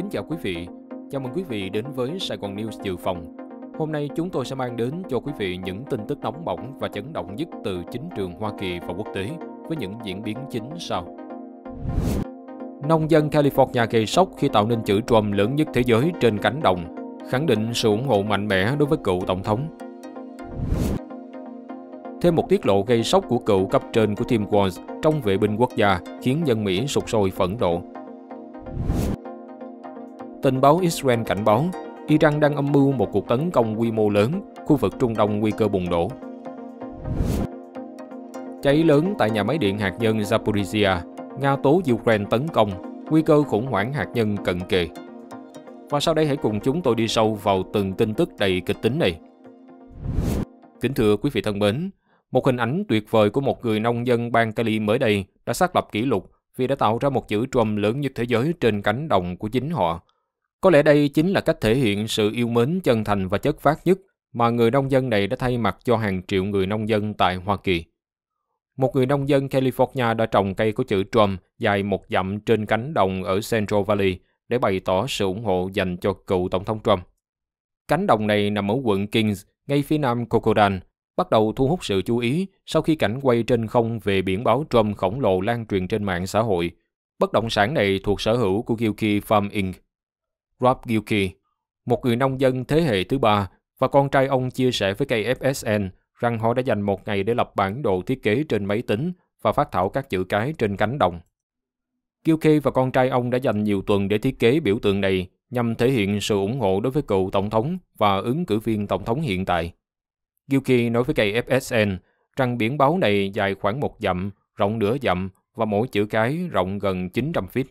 Kính chào quý vị, chào mừng quý vị đến với Sài Gòn News Dự phòng. Hôm nay chúng tôi sẽ mang đến cho quý vị những tin tức nóng bỏng và chấn động nhất từ chính trường Hoa Kỳ và quốc tế với những diễn biến chính sau. Nông dân California gây sốc khi tạo nên chữ Trump lớn nhất thế giới trên cánh đồng, khẳng định sự ủng hộ mạnh mẽ đối với cựu tổng thống. Thêm một tiết lộ gây sốc của cựu cấp trên của Tim Walz trong vệ binh quốc gia khiến dân Mỹ sụt sôi phẫn nộ Tình báo Israel cảnh báo Iran đang âm mưu một cuộc tấn công quy mô lớn, khu vực Trung Đông nguy cơ bùng nổ. Cháy lớn tại nhà máy điện hạt nhân Zaporizhia, Nga tố Ukraine tấn công, nguy cơ khủng hoảng hạt nhân cận kề. Và sau đây hãy cùng chúng tôi đi sâu vào từng tin tức đầy kịch tính này. Kính thưa quý vị thân mến, một hình ảnh tuyệt vời của một người nông dân bang Cali mới đây đã xác lập kỷ lục vì đã tạo ra một chữ Trump lớn nhất thế giới trên cánh đồng của chính họ có lẽ đây chính là cách thể hiện sự yêu mến chân thành và chất phát nhất mà người nông dân này đã thay mặt cho hàng triệu người nông dân tại Hoa Kỳ. Một người nông dân California đã trồng cây có chữ Trump dài một dặm trên cánh đồng ở Central Valley để bày tỏ sự ủng hộ dành cho cựu Tổng thống Trump. Cánh đồng này nằm ở quận Kings, ngay phía nam Cocodan, bắt đầu thu hút sự chú ý sau khi cảnh quay trên không về biển báo Trump khổng lồ lan truyền trên mạng xã hội. Bất động sản này thuộc sở hữu của Gilkey Farm Inc., Rob Gilkey, một người nông dân thế hệ thứ ba và con trai ông chia sẻ với KFSN rằng họ đã dành một ngày để lập bản đồ thiết kế trên máy tính và phát thảo các chữ cái trên cánh đồng. Gilkey và con trai ông đã dành nhiều tuần để thiết kế biểu tượng này nhằm thể hiện sự ủng hộ đối với cựu tổng thống và ứng cử viên tổng thống hiện tại. Gilkey nói với KFSN rằng biển báo này dài khoảng một dặm, rộng nửa dặm và mỗi chữ cái rộng gần 900 feet.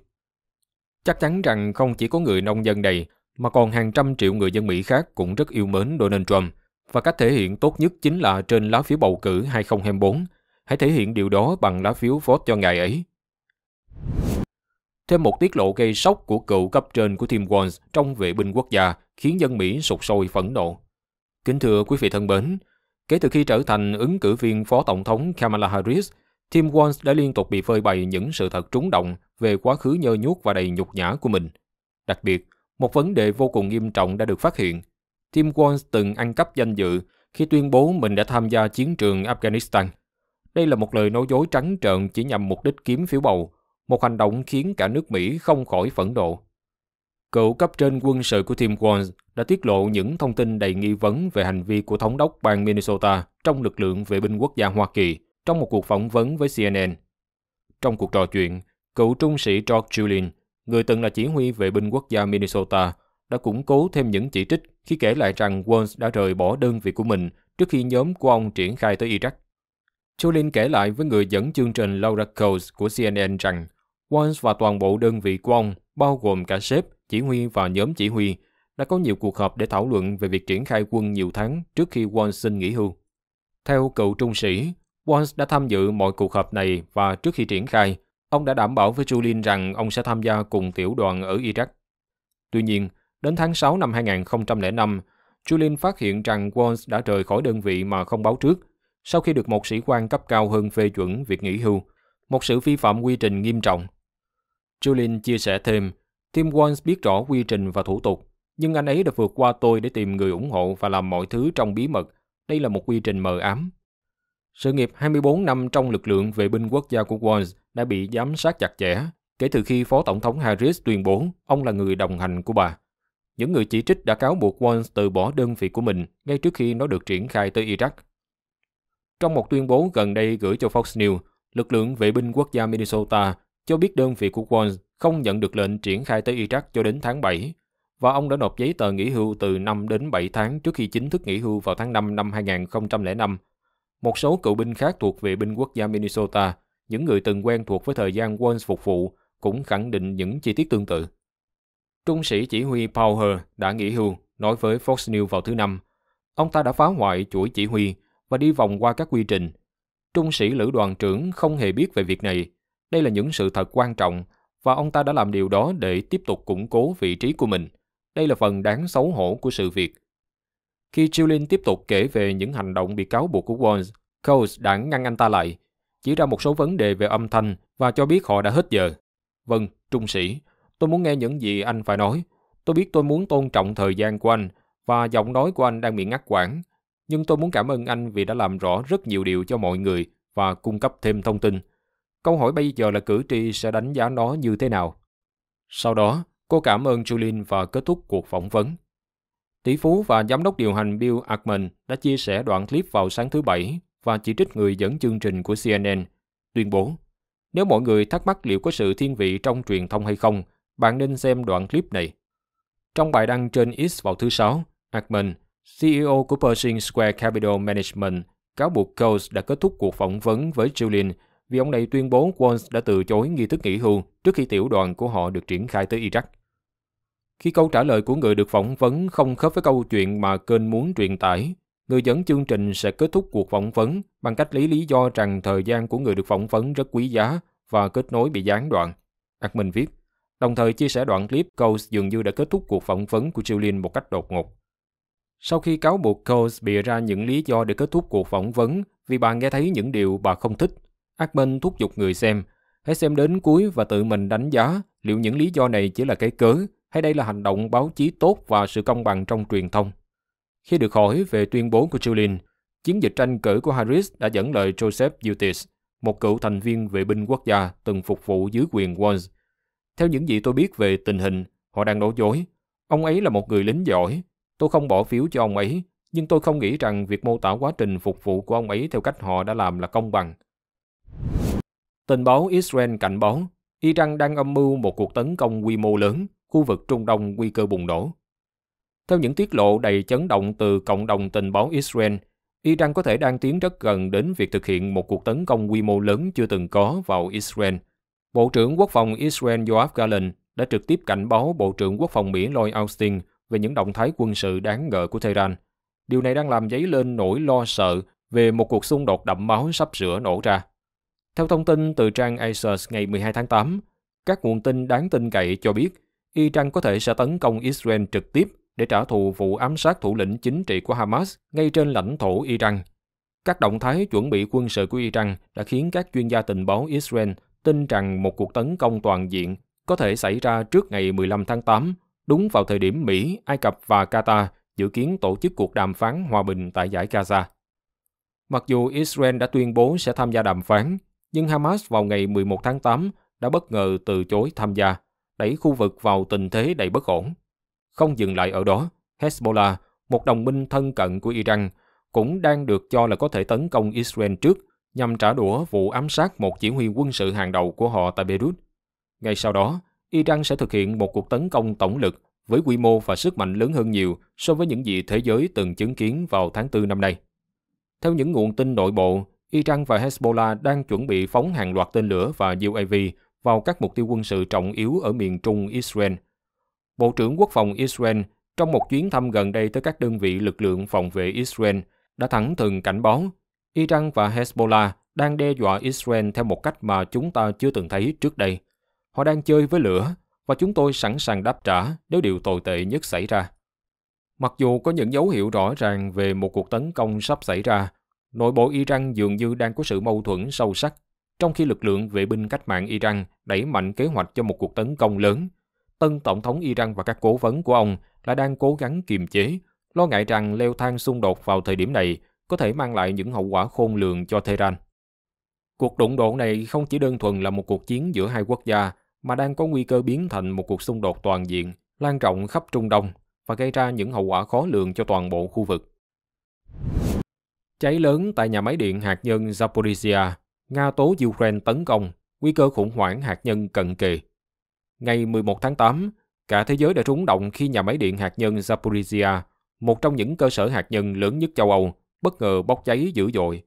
Chắc chắn rằng không chỉ có người nông dân này, mà còn hàng trăm triệu người dân Mỹ khác cũng rất yêu mến Donald Trump. Và cách thể hiện tốt nhất chính là trên lá phiếu bầu cử 2024. Hãy thể hiện điều đó bằng lá phiếu vote cho ngài ấy. Thêm một tiết lộ gây sốc của cựu cấp trên của Tim Walz trong vệ binh quốc gia khiến dân Mỹ sụt sôi phẫn nộ. Kính thưa quý vị thân mến, kể từ khi trở thành ứng cử viên phó tổng thống Kamala Harris – Tim Walsh đã liên tục bị phơi bày những sự thật trúng động về quá khứ nhơ nhuốc và đầy nhục nhã của mình. Đặc biệt, một vấn đề vô cùng nghiêm trọng đã được phát hiện. Tim Walsh từng ăn cắp danh dự khi tuyên bố mình đã tham gia chiến trường Afghanistan. Đây là một lời nói dối trắng trợn chỉ nhằm mục đích kiếm phiếu bầu, một hành động khiến cả nước Mỹ không khỏi phẫn nộ. Cựu cấp trên quân sự của Tim Walz đã tiết lộ những thông tin đầy nghi vấn về hành vi của thống đốc bang Minnesota trong lực lượng vệ binh quốc gia Hoa Kỳ trong một cuộc phỏng vấn với CNN. Trong cuộc trò chuyện, cựu trung sĩ George Julian, người từng là chỉ huy vệ binh quốc gia Minnesota, đã củng cố thêm những chỉ trích khi kể lại rằng Walsh đã rời bỏ đơn vị của mình trước khi nhóm của ông triển khai tới Iraq. Julian kể lại với người dẫn chương trình Laura Coles của CNN rằng Walsh và toàn bộ đơn vị của ông, bao gồm cả sếp, chỉ huy và nhóm chỉ huy, đã có nhiều cuộc họp để thảo luận về việc triển khai quân nhiều tháng trước khi Walsh xin nghỉ hưu. Theo cựu trung sĩ, Walsh đã tham dự mọi cuộc họp này và trước khi triển khai, ông đã đảm bảo với Julian rằng ông sẽ tham gia cùng tiểu đoàn ở Iraq. Tuy nhiên, đến tháng 6 năm 2005, Julian phát hiện rằng Walsh đã rời khỏi đơn vị mà không báo trước, sau khi được một sĩ quan cấp cao hơn phê chuẩn việc nghỉ hưu, một sự vi phạm quy trình nghiêm trọng. Julian chia sẻ thêm, Tim Walsh biết rõ quy trình và thủ tục, nhưng anh ấy đã vượt qua tôi để tìm người ủng hộ và làm mọi thứ trong bí mật. Đây là một quy trình mờ ám. Sự nghiệp 24 năm trong lực lượng vệ binh quốc gia của Walsh đã bị giám sát chặt chẽ kể từ khi Phó Tổng thống Harris tuyên bố ông là người đồng hành của bà. Những người chỉ trích đã cáo buộc Walsh từ bỏ đơn vị của mình ngay trước khi nó được triển khai tới Iraq. Trong một tuyên bố gần đây gửi cho Fox News, lực lượng vệ binh quốc gia Minnesota cho biết đơn vị của Walsh không nhận được lệnh triển khai tới Iraq cho đến tháng 7 và ông đã nộp giấy tờ nghỉ hưu từ 5 đến 7 tháng trước khi chính thức nghỉ hưu vào tháng 5 năm 2005 một số cựu binh khác thuộc về binh quốc gia Minnesota, những người từng quen thuộc với thời gian Wons phục vụ, cũng khẳng định những chi tiết tương tự. Trung sĩ chỉ huy Power đã nghỉ hưu, nói với Fox News vào thứ Năm. Ông ta đã phá hoại chuỗi chỉ huy và đi vòng qua các quy trình. Trung sĩ lữ đoàn trưởng không hề biết về việc này. Đây là những sự thật quan trọng và ông ta đã làm điều đó để tiếp tục củng cố vị trí của mình. Đây là phần đáng xấu hổ của sự việc. Khi Julian tiếp tục kể về những hành động bị cáo buộc của Walls, Coles đã ngăn anh ta lại, chỉ ra một số vấn đề về âm thanh và cho biết họ đã hết giờ. Vâng, trung sĩ, tôi muốn nghe những gì anh phải nói. Tôi biết tôi muốn tôn trọng thời gian của anh và giọng nói của anh đang bị ngắt quãng, nhưng tôi muốn cảm ơn anh vì đã làm rõ rất nhiều điều cho mọi người và cung cấp thêm thông tin. Câu hỏi bây giờ là cử tri sẽ đánh giá nó như thế nào? Sau đó, cô cảm ơn Julian và kết thúc cuộc phỏng vấn. Tỷ phú và giám đốc điều hành Bill Ackman đã chia sẻ đoạn clip vào sáng thứ Bảy và chỉ trích người dẫn chương trình của CNN, tuyên bố Nếu mọi người thắc mắc liệu có sự thiên vị trong truyền thông hay không, bạn nên xem đoạn clip này. Trong bài đăng trên X vào thứ Sáu, Ackman, CEO của Pershing Square Capital Management, cáo buộc Coase đã kết thúc cuộc phỏng vấn với Julian vì ông này tuyên bố Walsh đã từ chối nghi thức nghỉ hưu trước khi tiểu đoàn của họ được triển khai tới Iraq. Khi câu trả lời của người được phỏng vấn không khớp với câu chuyện mà kênh muốn truyền tải, người dẫn chương trình sẽ kết thúc cuộc phỏng vấn bằng cách lý lý do rằng thời gian của người được phỏng vấn rất quý giá và kết nối bị gián đoạn. Admin viết, đồng thời chia sẻ đoạn clip Coles dường như đã kết thúc cuộc phỏng vấn của Julian một cách đột ngột. Sau khi cáo buộc Coles bịa ra những lý do để kết thúc cuộc phỏng vấn vì bà nghe thấy những điều bà không thích, Admin thúc giục người xem, hãy xem đến cuối và tự mình đánh giá liệu những lý do này chỉ là cái cớ hay đây là hành động báo chí tốt và sự công bằng trong truyền thông. Khi được hỏi về tuyên bố của Julian, chiến dịch tranh cử của Harris đã dẫn lời Joseph Butis, một cựu thành viên vệ binh quốc gia từng phục vụ dưới quyền Walsh. Theo những gì tôi biết về tình hình, họ đang nói dối. Ông ấy là một người lính giỏi. Tôi không bỏ phiếu cho ông ấy, nhưng tôi không nghĩ rằng việc mô tả quá trình phục vụ của ông ấy theo cách họ đã làm là công bằng. Tình báo Israel cảnh báo Iran đang âm mưu một cuộc tấn công quy mô lớn khu vực Trung Đông nguy cơ bùng nổ. Theo những tiết lộ đầy chấn động từ cộng đồng tình báo Israel, Iran có thể đang tiến rất gần đến việc thực hiện một cuộc tấn công quy mô lớn chưa từng có vào Israel. Bộ trưởng Quốc phòng Israel Yoav Gallant đã trực tiếp cảnh báo Bộ trưởng Quốc phòng Mỹ Lloyd Austin về những động thái quân sự đáng ngờ của Tehran. Điều này đang làm dấy lên nỗi lo sợ về một cuộc xung đột đẫm máu sắp sửa nổ ra. Theo thông tin từ trang ISIS ngày 12 tháng 8, các nguồn tin đáng tin cậy cho biết Y rằng có thể sẽ tấn công Israel trực tiếp để trả thù vụ ám sát thủ lĩnh chính trị của Hamas ngay trên lãnh thổ Iran. Các động thái chuẩn bị quân sự của Iran đã khiến các chuyên gia tình báo Israel tin rằng một cuộc tấn công toàn diện có thể xảy ra trước ngày 15 tháng 8, đúng vào thời điểm Mỹ, Ai Cập và Qatar dự kiến tổ chức cuộc đàm phán hòa bình tại giải Gaza. Mặc dù Israel đã tuyên bố sẽ tham gia đàm phán, nhưng Hamas vào ngày 11 tháng 8 đã bất ngờ từ chối tham gia đẩy khu vực vào tình thế đầy bất ổn. Không dừng lại ở đó, Hezbollah, một đồng minh thân cận của Iran, cũng đang được cho là có thể tấn công Israel trước nhằm trả đũa vụ ám sát một chỉ huy quân sự hàng đầu của họ tại Beirut. Ngay sau đó, Iran sẽ thực hiện một cuộc tấn công tổng lực với quy mô và sức mạnh lớn hơn nhiều so với những gì thế giới từng chứng kiến vào tháng 4 năm nay. Theo những nguồn tin nội bộ, Iran và Hezbollah đang chuẩn bị phóng hàng loạt tên lửa và UAV vào các mục tiêu quân sự trọng yếu ở miền Trung Israel. Bộ trưởng Quốc phòng Israel trong một chuyến thăm gần đây tới các đơn vị lực lượng phòng vệ Israel đã thẳng thừng cảnh báo Iran và Hezbollah đang đe dọa Israel theo một cách mà chúng ta chưa từng thấy trước đây. Họ đang chơi với lửa và chúng tôi sẵn sàng đáp trả nếu điều tồi tệ nhất xảy ra. Mặc dù có những dấu hiệu rõ ràng về một cuộc tấn công sắp xảy ra, nội bộ Iran dường như đang có sự mâu thuẫn sâu sắc trong khi lực lượng vệ binh cách mạng Iran đẩy mạnh kế hoạch cho một cuộc tấn công lớn, tân tổng thống Iran và các cố vấn của ông là đang cố gắng kiềm chế, lo ngại rằng leo thang xung đột vào thời điểm này có thể mang lại những hậu quả khôn lường cho Tehran. Cuộc đụng độ này không chỉ đơn thuần là một cuộc chiến giữa hai quốc gia, mà đang có nguy cơ biến thành một cuộc xung đột toàn diện, lan rộng khắp Trung Đông và gây ra những hậu quả khó lường cho toàn bộ khu vực. Cháy lớn tại nhà máy điện hạt nhân Zaporizhia Nga tố Ukraine tấn công, nguy cơ khủng hoảng hạt nhân cận kề. Ngày 11 tháng 8, cả thế giới đã rúng động khi nhà máy điện hạt nhân Zaporizhia, một trong những cơ sở hạt nhân lớn nhất châu Âu, bất ngờ bốc cháy dữ dội.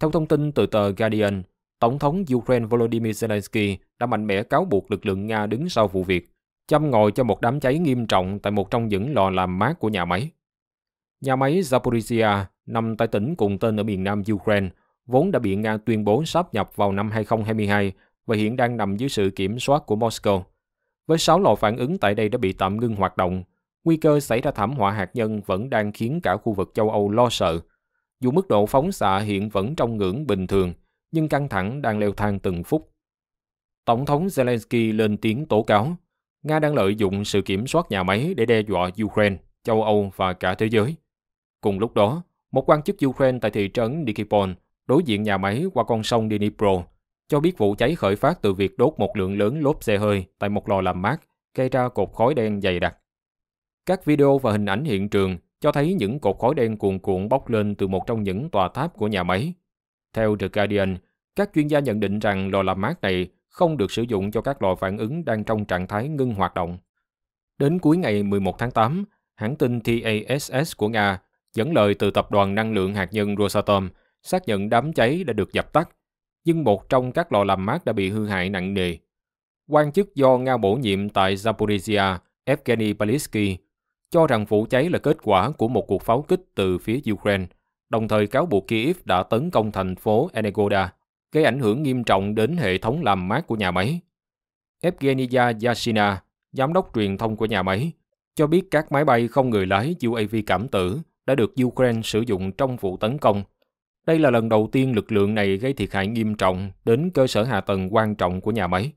Theo thông tin từ tờ Guardian, Tổng thống Ukraine Volodymyr Zelensky đã mạnh mẽ cáo buộc lực lượng Nga đứng sau vụ việc, chăm ngồi cho một đám cháy nghiêm trọng tại một trong những lò làm mát của nhà máy. Nhà máy Zaporizhia nằm tại tỉnh cùng tên ở miền nam Ukraine, vốn đã bị Nga tuyên bố sáp nhập vào năm 2022 và hiện đang nằm dưới sự kiểm soát của Moscow. Với 6 lò phản ứng tại đây đã bị tạm ngưng hoạt động, nguy cơ xảy ra thảm họa hạt nhân vẫn đang khiến cả khu vực châu Âu lo sợ. Dù mức độ phóng xạ hiện vẫn trong ngưỡng bình thường, nhưng căng thẳng đang leo thang từng phút. Tổng thống Zelensky lên tiếng tố cáo, Nga đang lợi dụng sự kiểm soát nhà máy để đe dọa Ukraine, châu Âu và cả thế giới. Cùng lúc đó, một quan chức Ukraine tại thị trấn Nikopol đối diện nhà máy qua con sông Dnipro, cho biết vụ cháy khởi phát từ việc đốt một lượng lớn lốp xe hơi tại một lò làm mát, gây ra cột khói đen dày đặc. Các video và hình ảnh hiện trường cho thấy những cột khói đen cuồn cuộn bốc lên từ một trong những tòa tháp của nhà máy. Theo The Guardian, các chuyên gia nhận định rằng lò làm mát này không được sử dụng cho các lò phản ứng đang trong trạng thái ngưng hoạt động. Đến cuối ngày 11 tháng 8, hãng tin TASS của Nga dẫn lời từ tập đoàn năng lượng hạt nhân Rosatom xác nhận đám cháy đã được dập tắt, nhưng một trong các lò làm mát đã bị hư hại nặng nề. Quan chức do Nga bổ nhiệm tại Zaporizhia, Evgeny Palisky, cho rằng vụ cháy là kết quả của một cuộc pháo kích từ phía Ukraine, đồng thời cáo buộc Kiev đã tấn công thành phố Enegoda, gây ảnh hưởng nghiêm trọng đến hệ thống làm mát của nhà máy. Evgenia Yashina, giám đốc truyền thông của nhà máy, cho biết các máy bay không người lái UAV cảm tử đã được Ukraine sử dụng trong vụ tấn công đây là lần đầu tiên lực lượng này gây thiệt hại nghiêm trọng đến cơ sở hạ tầng quan trọng của nhà máy.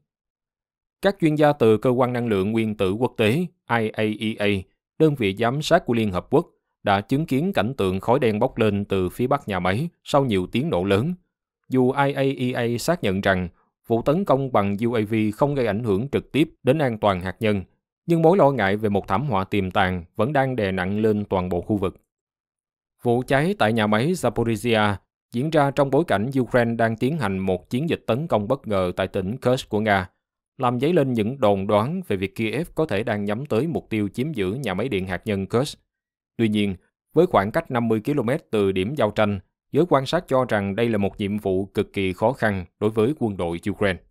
Các chuyên gia từ Cơ quan Năng lượng Nguyên tử Quốc tế IAEA, e đơn vị giám sát của Liên Hợp Quốc, đã chứng kiến cảnh tượng khói đen bốc lên từ phía bắc nhà máy sau nhiều tiếng nổ lớn. Dù IAEA e xác nhận rằng vụ tấn công bằng UAV không gây ảnh hưởng trực tiếp đến an toàn hạt nhân, nhưng mối lo ngại về một thảm họa tiềm tàng vẫn đang đè nặng lên toàn bộ khu vực. Vụ cháy tại nhà máy Zaporizhia diễn ra trong bối cảnh Ukraine đang tiến hành một chiến dịch tấn công bất ngờ tại tỉnh Kursk của Nga, làm dấy lên những đồn đoán về việc Kiev có thể đang nhắm tới mục tiêu chiếm giữ nhà máy điện hạt nhân Kursk. Tuy nhiên, với khoảng cách 50 km từ điểm giao tranh, giới quan sát cho rằng đây là một nhiệm vụ cực kỳ khó khăn đối với quân đội Ukraine.